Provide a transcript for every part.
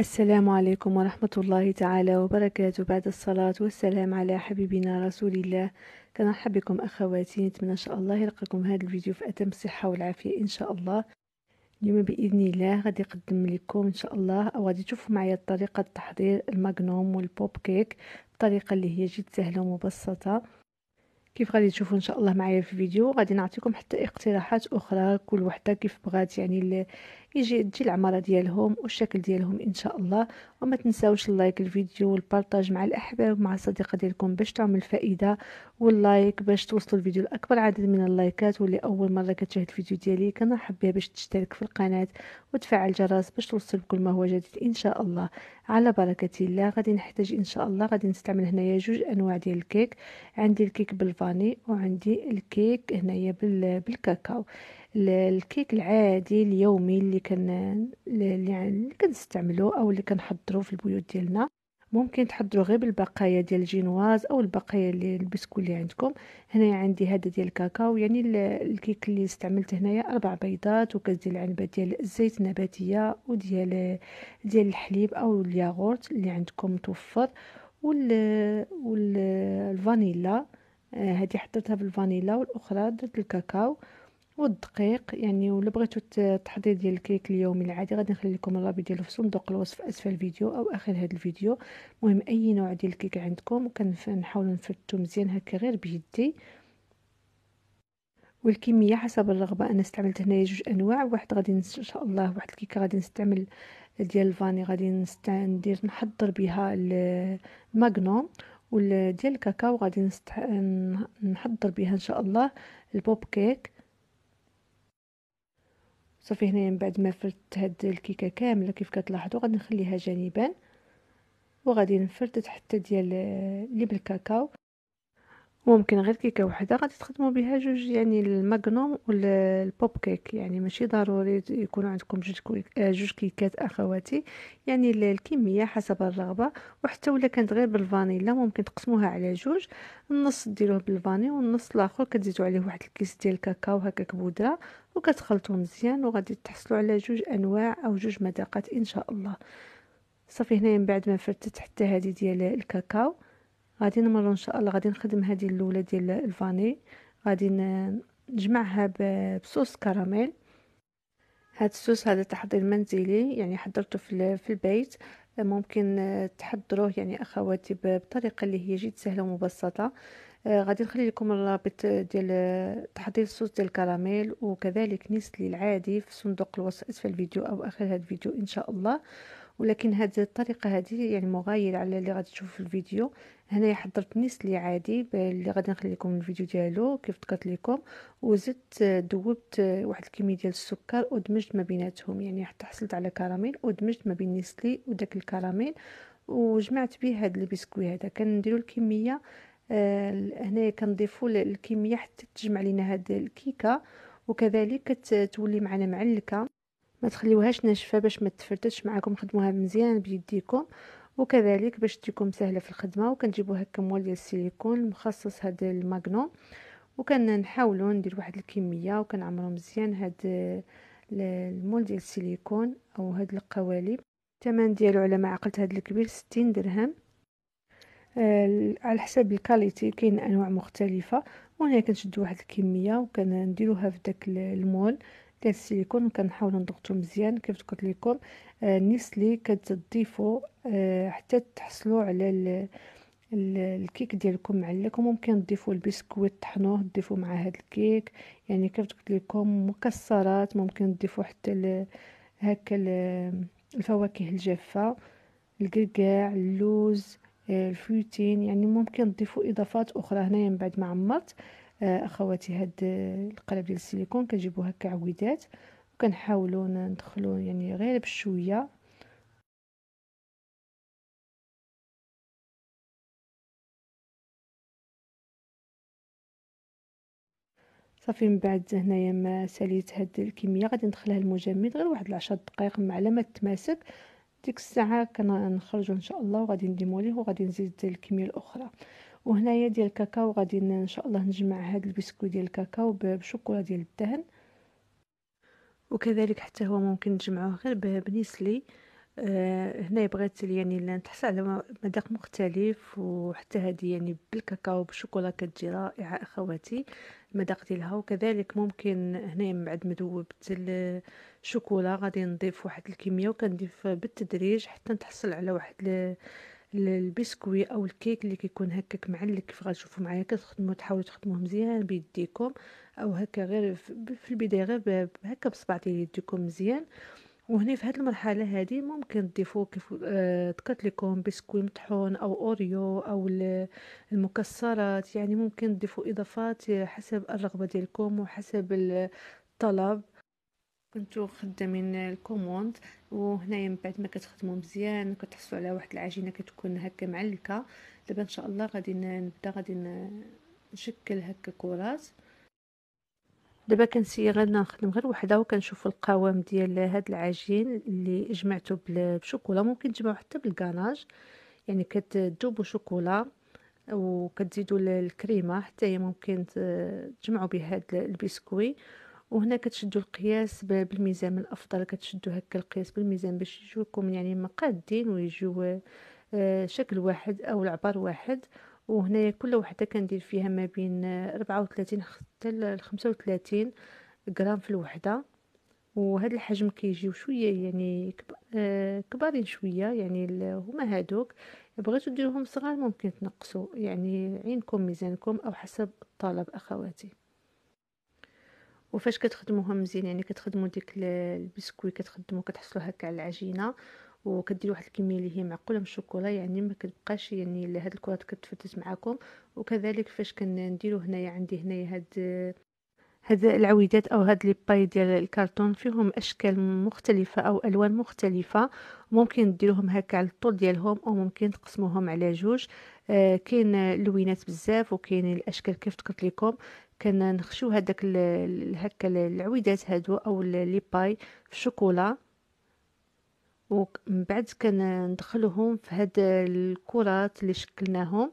السلام عليكم ورحمة الله تعالى وبركاته بعد الصلاة والسلام على حبيبنا رسول الله كنرحب بكم أخواتي نتمنى إن شاء الله يلقاكم هذا الفيديو في أتم الصحة والعافية إن شاء الله اليوم بإذن الله غادي نقدم لكم إن شاء الله أو غادي تشوفوا معايا طريقة تحضير الماغنوم والبوب كيك بطريقة اللي هي جد سهلة ومبسطة كيف غادي تشوفوا ان شاء الله معايا في الفيديو غادي نعطيكم حتى اقتراحات اخرى كل وحده كيف بغات يعني يجي تجي العماره ديالهم والشكل ديالهم ان شاء الله وما تنساوش اللايك الفيديو والبارطاج مع الاحباب ومع الصديقه ديالكم باش تعمل فائده واللايك باش توصلوا الفيديو لاكبر عدد من اللايكات واللي اول مره كتشاهد الفيديو ديالي كنرحب بها باش تشترك في القناه وتفعل الجرس باش توصل بكل ما هو جديد ان شاء الله على بركه الله غادي نحتاج ان شاء الله غادي نستعمل هنايا جوج انواع ديال الكيك عندي الكيك بالفا الفاني وعندي الكيك هنايا بالكاكاو الكيك العادي اليومي اللي كان يعني اللي او اللي كنحضرو في البيوت ديالنا ممكن تحضروا غير بالبقايا ديال الجينواز او البقايا اللي البسكو اللي عندكم هنايا عندي هذا ديال الكاكاو يعني الكيك اللي استعملت هنايا اربع بيضات وكاس ديال العنبه ديال الزيت النباتيه وديال ديال الحليب او الياغورت اللي عندكم متوفر وال والفانيلا هذه آه، حطيتها بالفانيلا والاخرى درت الكاكاو والدقيق يعني ولا بغيتو التحضير ديال الكيك اليومي العادي غادي نخلي لكم الرابط ديالو في صندوق الوصف اسفل الفيديو او اخر هذا الفيديو المهم اي نوع ديال الكيك عندكم كنحاول نفتو مزيان هكا غير بيدي والكميه حسب الرغبه انا استعملت هنايا جوج انواع واحد غادي ان شاء الله واحد الكيكه غادي نستعمل ديال الفاني غادي ندير نحضر بها الماغنون ديال الكاكاو غادي نحضر بها ان شاء الله البوب كيك صافي هنايا من بعد ما فردت هاد الكيكه كامله كيف كتلاحظوا غادي نخليها جانبا وغادي نفرد حتى ديال آه، اللي بالكاكاو ممكن غير كيكه وحده غادي تخدموا بها جوج يعني الماغنوم والبوب كيك يعني ماشي ضروري يكون عندكم جوج آه، جوج كيكات اخواتي يعني الكميه حسب الرغبه وحتى ولا كانت غير بالفانيلا ممكن تقسموها على جوج النص ديروه بالفاني والنص الاخر كتزيدوا عليه واحد الكيس ديال الكاكاو هكاك بودره وكتخلطوا مزيان وغادي تحصلوا على جوج انواع او جوج مذاقات ان شاء الله صافي هنا من بعد ما فرتت حتى هذه ديال الكاكاو غادي نمر ان شاء الله غادي نخدم هذه الاولى ديال الفاني غادي نجمعها بصوص كراميل هاد الصوص هذا تحضير منزلي يعني حضرته في, في البيت ممكن آه، تحضروه يعني اخواتي بطريقه اللي هي جد سهله ومبسطه آه، غادي نخلي لكم الرابط ديال آه، تحضير الصوص ديال الكراميل وكذلك نسلي العادي في صندوق الوصف اسفل الفيديو او اخر هذا الفيديو ان شاء الله ولكن هذه الطريقه هذه يعني مغايره على اللي غادي تشوفوا في الفيديو هنايا حضرت نيس لي عادي اللي غادي نخلي لكم الفيديو ديالو كيف ذكرت لكم وزدت ذوبت واحد الكميه ديال السكر ودمجت ما بيناتهم يعني حتى حصلت على كراميل ودمجت ما بين نيسلي وداك الكراميل وجمعت به هاد البسكوي هذا كنديروا الكميه آه هنايا كنضيفوا الكميه حتى تجمع لينا هاد الكيكه وكذلك تولي معنا معلكه ما تخليوهاش ناشفه باش ما تفرتتش معكم خدموها مزيان بيديكم وكذلك باش تجيكم سهله في الخدمه وكنجيبو هكا مول ديال السيليكون مخصص هاد الماغنو وكنحاولوا ندير واحد الكميه وكنعمرو مزيان هاد المول ديال السيليكون او هاد القوالب الثمن ديالو على ما عقلت هاد الكبير 60 درهم آه، على حسب الكاليتي كاين انواع مختلفه وهنا كنشدو واحد الكميه وكنديروها في داك المول ديال السيليكون كنحاولوا نضغطوا مزيان كيف قلت لكم النفس آه، اللي كتضيفوا آه، حتى تحصلوا على الكيك ديالكم معلك وممكن تضيفوا البسكويت طحنوه تضيفوا مع هاد الكيك يعني كيف قلت لكم مكسرات ممكن تضيفوا حتى هكا الفواكه الجافه الكركاع اللوز آه، الفوتين يعني ممكن تضيفوا اضافات اخرى هنايا من بعد ما عمرت آه، اخواتي هاد آه، القلب ديال السيليكون كنجيبو هكا عويدات وكنحاولو ندخلو يعني غير بشويه صافي من بعد هنايا ما ساليت هاد الكميه غادي ندخلها المجمد غير واحد 10 دقائق مع على ما تماسك ديك الساعه كنخرجو ان شاء الله وغادي نديمو ليه وغادي نزيد الكميه الاخرى وهنايا ديال الكاكاو غادي ان شاء الله نجمع هاد البسكويت ديال الكاكاو بشوكولا ديال الدهن وكذلك حتى هو ممكن نجمعوه غير بنيسلي آه هنا بغيت يعني نتحصل على مذاق مختلف وحتى هذه يعني بالكاكاو بالشوكولا كتجي رائعه اخواتي المذاق ديالها وكذلك ممكن هنا من بعد ما ذوبت الشوكولا غادي نضيف واحد الكميه وكنضيف بالتدريج حتى نتحصل على واحد البسكوي او الكيك اللي كيكون هكاك معلك كيف غتشوفوا معايا كتخدموا تحاولوا تخدموه مزيان بيديكم او هكا غير في البدايه غير هكا بصبع ديال يديكم مزيان وهنا في هذه المرحله هذه ممكن تضيفوا كيف ذكرت آه، لكم بسكوي مطحون او اوريو او المكسرات يعني ممكن تضيفوا اضافات حسب الرغبه ديالكم وحسب الطلب كنتو خدامين الكوموند وهنايا من بعد ما كتخدموا مزيان كتحصلوا على واحد العجينه كتكون هكا معلكه دابا ان شاء الله غادي نبدا غادي نشكل هكا كرات دابا كنسيي غير نخدم غير وحده وكنشوف القوام ديال هاد العجين اللي جمعته بالشوكولا ممكن تجمعو حتى بالكاناج يعني كتذوبوا شوكولا وكتزيدوا الكريمه حتى هي ممكن تجمعوا بهاد البسكوي وهنا كتشدوا القياس بالميزان من الافضل كتشدوا هكا القياس بالميزان باش يجيو لكم يعني مقادين ويجيو آه، شكل واحد او العبار واحد وهنايا كل وحده كندير فيها ما بين 34 آه، حتى ل 35 غرام في الوحده وهذا الحجم كيجيو شويه يعني آه، كبارين شويه يعني هما هادوك بغيتو ديروهم صغار ممكن تنقصوا يعني عينكم ميزانكم او حسب الطلب اخواتي وفاش كتخدموها مزيان يعني كتخدموا ديك البسكوي كتخدموا كتحصلوا هكا على العجينه وكديروا واحد الكميه اللي هي معقوله من الشوكولا يعني ما كتبقاش يعني هاد الكرات كتفتت معاكم وكذلك فاش كنديروا هنايا عندي هنايا هاد هاد العويدات او هاد لي باي ديال الكرتون فيهم اشكال مختلفه او الوان مختلفه ممكن ديروهم هكا على الطول ديالهم او ممكن تقسموهم على جوج آه كاين اللوينات بزاف وكاين الاشكال كيف ذكرت لكم كنخشيو هذاك هكا العويدات هادو او لي باي في الشوكولا ومن بعد كندخلهم في هاد الكرات اللي شكلناهم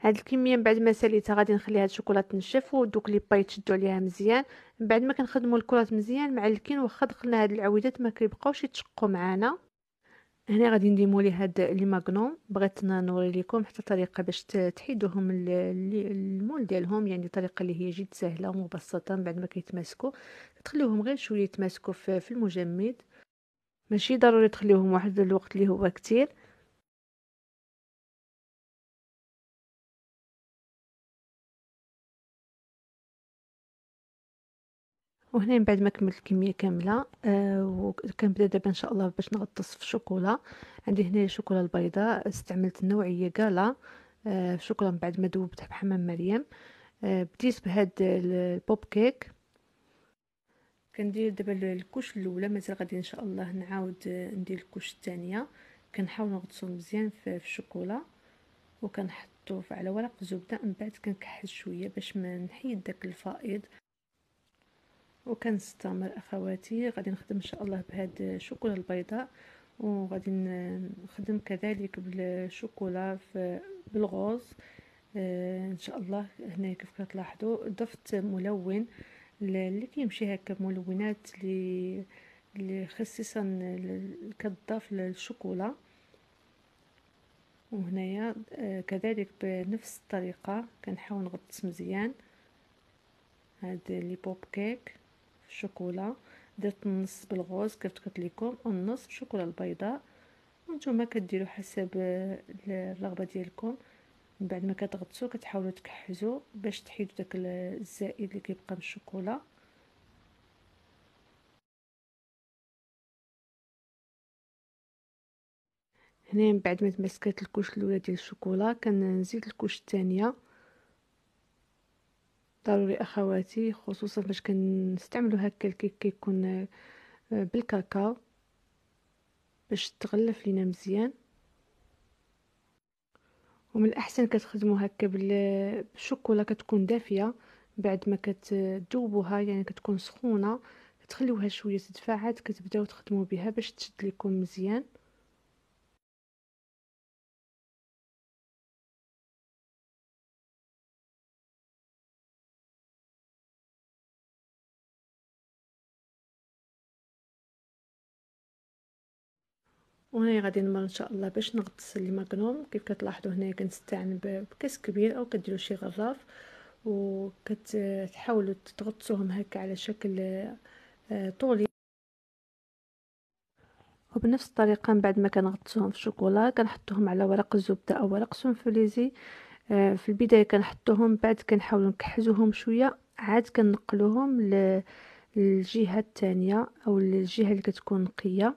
هاد الكميه من بعد ما ساليتها غادي نخلي هاد الشوكولا تنشف ودوك لي باي تشدو عليها مزيان من بعد ما كنخدموا الكرات مزيان معلكين واخا دخلنا هاد العويدات ما كيبقاوش يتشقوا معانا هنا غادي نديمو ليه هاد لي ماغنون بغيت نوري لكم حتى طريقه باش تحيدوهم المول ديالهم يعني طريقه اللي هي جد سهله ومبسطه من بعد ما كيتماسكوا تخليوهم غير شويه يتماسكوا في المجمد ماشي ضروري تخليوهم واحد الوقت اللي هو كتير وهنا من بعد ما كملت الكميه كامله آه وكنبدا دابا ان شاء الله باش نغطس في الشوكولا عندي هنا الشوكولا البيضاء استعملت النوعيه غالا آه شوكولا من بعد ما ذوبتها بحمام مريم آه بديت بهاد البوب كيك كندير دابا الكوش الاولى مازال غادي ان شاء الله نعاود آه، ندير الكوش الثانيه كنحاول نغطسو مزيان في الشوكولا وكنحطو على ورق زبده من بعد كنكحل شويه باش ما نحيد داك الفائض وكنستمر اخواتي غادي نخدم ان شاء الله بهاد الشوكولا البيضاء وغادي نخدم كذلك بالشوكولا بالغوز آه، ان شاء الله هنا كيف كتلاحظوا ضفت ملون اللي كيمشي هكا ملونات اللي اللي خصيصا كتضاف للشوكولا وهنايا آه، كذلك بنفس الطريقه كنحاول نغطس مزيان هاد لي بوب كيك الشوكولا درت النص بالغوز قلت لكم والنص بالشوكولا البيضاء وانتم كديروا حسب الرغبه ديالكم من بعد ما كتغطسوا كتحاولوا تكحزوا باش تحيدوا داك الزائد اللي كيبقى من الشوكولا هنا من بعد ما تمسكات الكوش الاولى ديال الشوكولا كنزيد الكوش الثانيه ضروري اخواتي خصوصا باش كنستعملوا هكا الكيك كيكون آه، بالكاكاو باش تغلف لينا مزيان ومن الاحسن كتخدموا هكا بالشوكولا كتكون دافيه بعد ما كتذوبوها يعني كتكون سخونه كتخليوها شويه تدفعات كتبداو تخدموا بها باش تشد لكم مزيان وهنا غادي نمر ان شاء الله باش نغطس الماكنوم كيف كتلاحظوا هنايا كنستعن بكاس كبير او كديروا شي غراف وكتحاولوا تغطسوهم هكا على شكل آه، طولي وبنفس الطريقه من بعد ما كنغطسوهم في الشوكولا كنحطوهم على ورق الزبده او ورق سنفليزي آه، في البدايه كنحطوهم بعد كنحاولوا نكحزوهم شويه عاد كنقلوهم للجهه الثانيه او الجهه اللي كتكون نقيه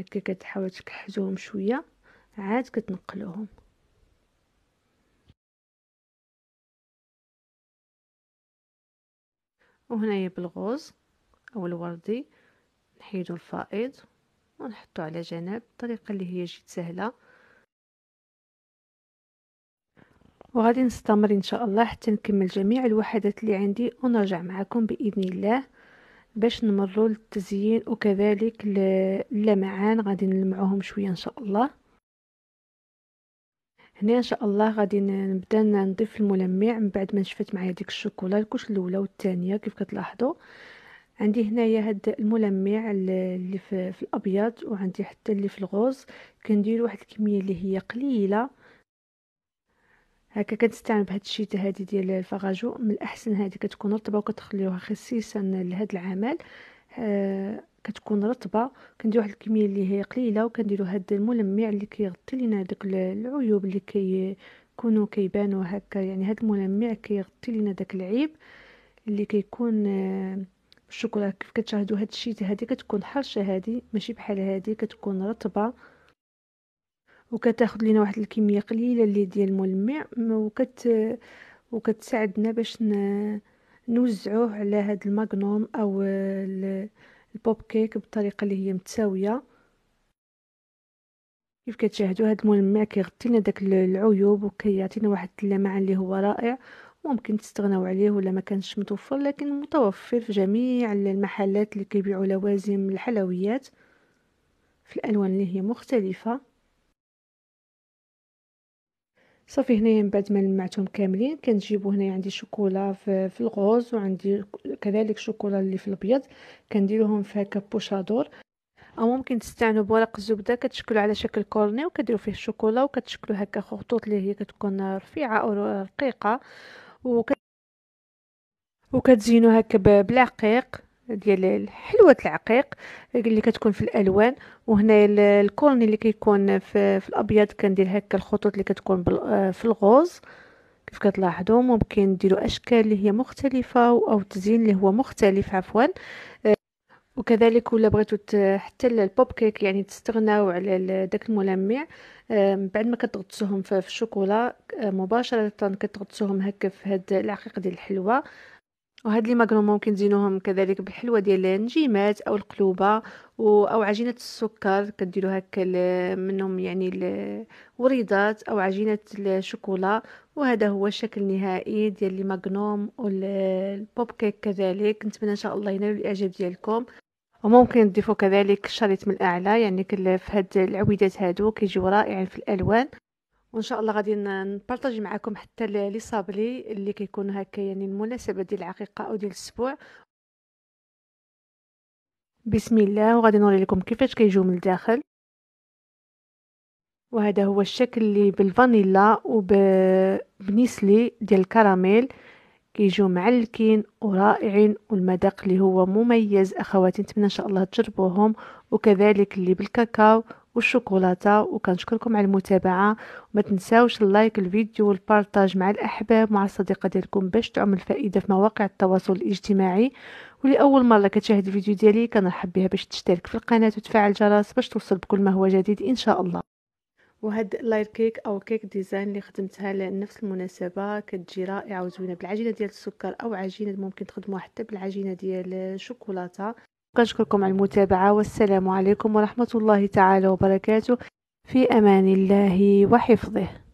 هكا كتحاول تكحزوهم شويه عاد كتنقلوهم وهنايا بالغوز او الوردي نحيدو الفائض ونحطو على جنب الطريقه اللي هي جد سهله وغادي نستمر ان شاء الله حتى نكمل جميع الوحدات اللي عندي ونرجع معكم باذن الله باش نمروا للتزيين وكذلك اللمعان غادي نلمعوهم شويه ان شاء الله هنا ان شاء الله غادي نبدا نضيف الملمع من بعد ما نشفت معايا ديك الشوكولا الكوش الاولى والثانيه كيف كتلاحظوا عندي هنايا هاد الملمع اللي في الابيض وعندي حتى اللي في الغوز كندير واحد الكميه اللي هي قليله هكا كنستعمل بهاد الشيته هادي ديال الفراجو من الاحسن هادي كتكون رطبه وكتخليوها خصيصا لهاد العمل آه كتكون رطبه كندير واحد الكميه اللي هي قليله وكنديروا هاد الملمع اللي كيغطي لينا داك العيوب اللي كيكونوا كيبانوا هكا يعني هاد الملمع كيغطي لينا داك العيب اللي كيكون آه الشوكولا كيف كتشاهدوا هاد الشيته هادي كتكون حرشه هادي ماشي بحال هادي كتكون رطبه وكتاخد لينا واحد الكميه قليله اللي ديال الملمع وكت وكتساعدنا باش نوزعوه على هاد الماغنوم او البوب كيك بالطريقه اللي هي متساويه كيف كتشاهدوا هاد الملمع كيغطي لنا داك العيوب وكيعطينا واحد اللمعان اللي هو رائع ممكن تستغناو عليه ولا ما كانش متوفر لكن متوفر في جميع المحلات اللي كيبيعوا لوازم الحلويات في الالوان اللي هي مختلفه صافي هنايا من بعد ما لمعتهم كاملين كنجيبو هنايا عندي شوكولا في, في الغوز وعندي كذلك شوكولا اللي في الابيض كنديروهم في هكا بوشادور او ممكن تستعنوا بورق الزبده كتشكلوا على شكل كورني وكديروا فيه الشوكولا وكتشكلوا هكا خطوط اللي هي كتكون رفيعه او رقيقه وكت... وكتزينوا هكا بالعقيق ديال حلوة العقيق اللي كتكون في الالوان وهنايا الكورن اللي كيكون في, في الابيض كندير هكا الخطوط اللي كتكون آه، في الغوز كيف كتلاحظوا ممكن ديروا اشكال اللي هي مختلفه او تزين اللي هو مختلف عفوا آه، وكذلك ولا بغيتو حتى البوب كيك يعني تستغناو على داك الملمع بعد ما كتغطسوهم في الشوكولا آه، مباشره كتغطسوهم هكا في هاد العقيق ديال الحلوه وهاد لي ماكرون ممكن تزينوهم كذلك بالحلوى ديال النجيمات او القلوبه او عجينه السكر كديروا هكا منهم يعني الوريضات او عجينه الشوكولا وهذا هو الشكل النهائي ديال لي ماغنوم والبوب كيك كذلك نتمنى ان شاء الله ينالوا الاعجاب ديالكم وممكن تضيفوا كذلك الشريط من الاعلى يعني في هاد العويدات هادو كيجيو رائعين في الالوان وان شاء الله غادي نبارطاجي معاكم حتى لي صابلي اللي كيكون هكا يعني المناسبه ديال العقيقه او ديال الاسبوع بسم الله وغادي نوري لكم كيفاش كيجيو من الداخل وهذا هو الشكل اللي بالفانيلا وبنسلي ديال الكراميل كيجيو معلكين ورائعين والمذاق اللي هو مميز اخواتي نتمنى ان شاء الله تجربوهم وكذلك اللي بالكاكاو والشوكولاته وكنشكركم على المتابعه وما تنساوش اللايك الفيديو والبارتاج مع الاحباب مع الصديقه ديالكم باش تعم الفائده في مواقع التواصل الاجتماعي ولاول مره كتشاهد الفيديو ديالي كنرحب بها باش تشترك في القناه وتفعل الجرس باش توصل بكل ما هو جديد ان شاء الله وهاد لاير كيك او كيك ديزاين اللي خدمتها لنفس المناسبه كتجي رائعه وزوينه بالعجينه ديال السكر او عجينه ممكن تخدموها حتى بالعجينه ديال الشوكولاته كنشكركم على المتابعة والسلام عليكم ورحمة الله تعالى وبركاته في أمان الله وحفظه